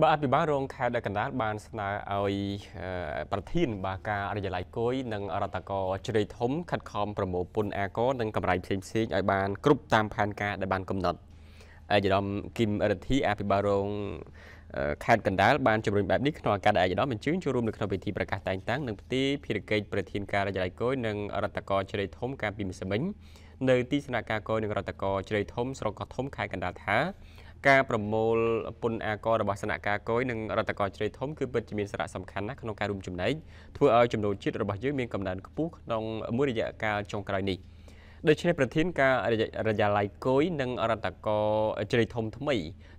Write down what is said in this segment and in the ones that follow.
បាទអភិបាលរងខេត្តដកណ្ដាលបានស្នើឲ្យប្រធានបាការអរិយឡ័យគួយនិងរដ្ឋកោជ្រៃធំខិតខំប្រមូលពុនអាកនិងកម្រៃផ្សេងផ្សេងឲ្យបានគ្រប់តាមផែនការដែលបានកំណត់ឯកឧត្តមគឹមរិទ្ធីអភិបាលរងខេត្តកណ្ដាលបានជំរុញបែបនេះក្នុងឱកាសដែលឯកឧត្តមអញ្ជើញចូលរួមនៅក្នុងពិធីប្រកាសតែងតាំងនិងផ្ទេរភារកិច្ចប្រធានការអរិយឡ័យគួយនិងរដ្ឋកោជ្រៃធំកាលពីម្សិលមិញនៅទីស្នាក់ការគយនឹងរដ្ឋកោជ្រៃធំស្រុកកោះធំខេត្តកណ្ដាលថាការប្រមូលពុនអាកររបស់សនការកយនិងរដ្ឋកោជ្រៃធំគឺពិតជាមានសារៈសំខាន់ណាស់ក្នុងការរួមចំណែកធ្វើឲ្យចំណូលជាតិរបស់យើងមានកំណើនខ្ពស់ក្នុងមួយរយៈកាលចុងក្រោយនេះដូច្នេះប្រធានការរយាល័យគយនិងរដ្ឋកោជ្រៃធំថ្មី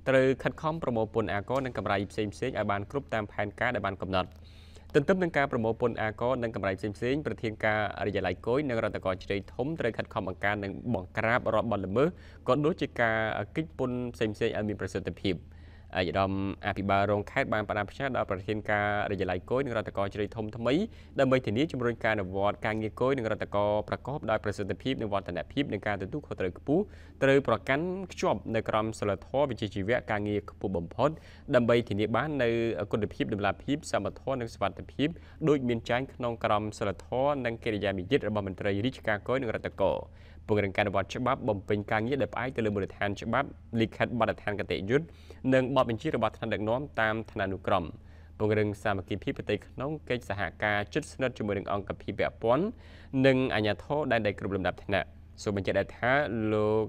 ត្រូវខិតខំប្រមូលពុនអាករនិងកម្រៃផ្សេងៗឲ្យបានគ្រប់តាមផែនការដែលបានកំណត់។ទន្ទឹមនឹងការប្រមូលពន្ធអាកនិងកម្រៃផ្សេងៗប្រធានការរាជល័យគយនិងរដ្ឋកោជ្រៃធំត្រូវខិតខំបង្ការនិងបង្ក្រាបរាល់បទល្មើសក៏ដូចជាការគិតពន្ធផ្សេងៗឲ្យមានប្រសិទ្ធភាព។អាយដាមអភិបាលរងខេត្តបានបានផ្ញើដល់ប្រធានការរាជល័យគយនិងរដ្ឋកោជ្រៃធំថ្មីដើម្បីធានាជំរុញការអនុវត្តការងារគយនិងរដ្ឋកោប្រកបដោយប្រសិទ្ធភាពនិងវឌ្ឍនភាពនិងការទទួលខុសត្រូវខ្ពស់ត្រូវប្រកាន់ខ្ជាប់នៅក្រមសីលធម៌វិជ្ជាជីវៈការងារខ្ពស់បំផុតដើម្បីធានាបាននៅគុណភាពតម្លាភាពសមត្ថភាពនិងសុវត្ថិភាពដូចមានចែងក្នុងក្រមសីលធម៌និងកិរិយាមារយាទរបស់មន្ត្រីរាជការគយនិងរដ្ឋកោពង្រឹងការអនុវត្តច្បាប់បំពេញការងារដែលផ្អែកទៅលើមូលដ្ឋានច្បាប់លិខិតបទដ្ឋានកតិយុត្តនិងបទបញ្ជារបស់ថ្នាក់ដឹកនាំតាមឋានានុក្រមពង្រឹងសាមគ្គីភាពប្រទេសក្នុងកិច្ចសហការជិតស្និទ្ធជាមួយនឹងអង្គភាពពាក់ព័ន្ធនិងអាជ្ញាធរដែនដីគ្រប់លំដាប់ថ្នាក់សូមបញ្ជាក់ដែរថាលោក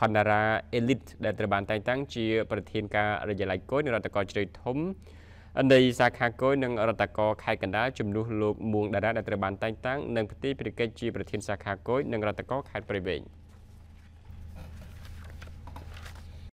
ខនដារ៉ាអេលីតដែលត្រូវបានតែងតាំងជា ប្រធានការរដ្ឋាភិបាលគយនៅរដ្ឋកោជ្រៃធំនៃសាខាគយនិងរដ្ឋកោខេត្តកណ្ដាលជំនួសលោកមួងតារាដែលត្រូវបានតែងតាំងនិងផ្ទីប្រកិច្ចជាប្រធានសាខាគយនិងរដ្ឋកោខេត្តព្រៃវែង។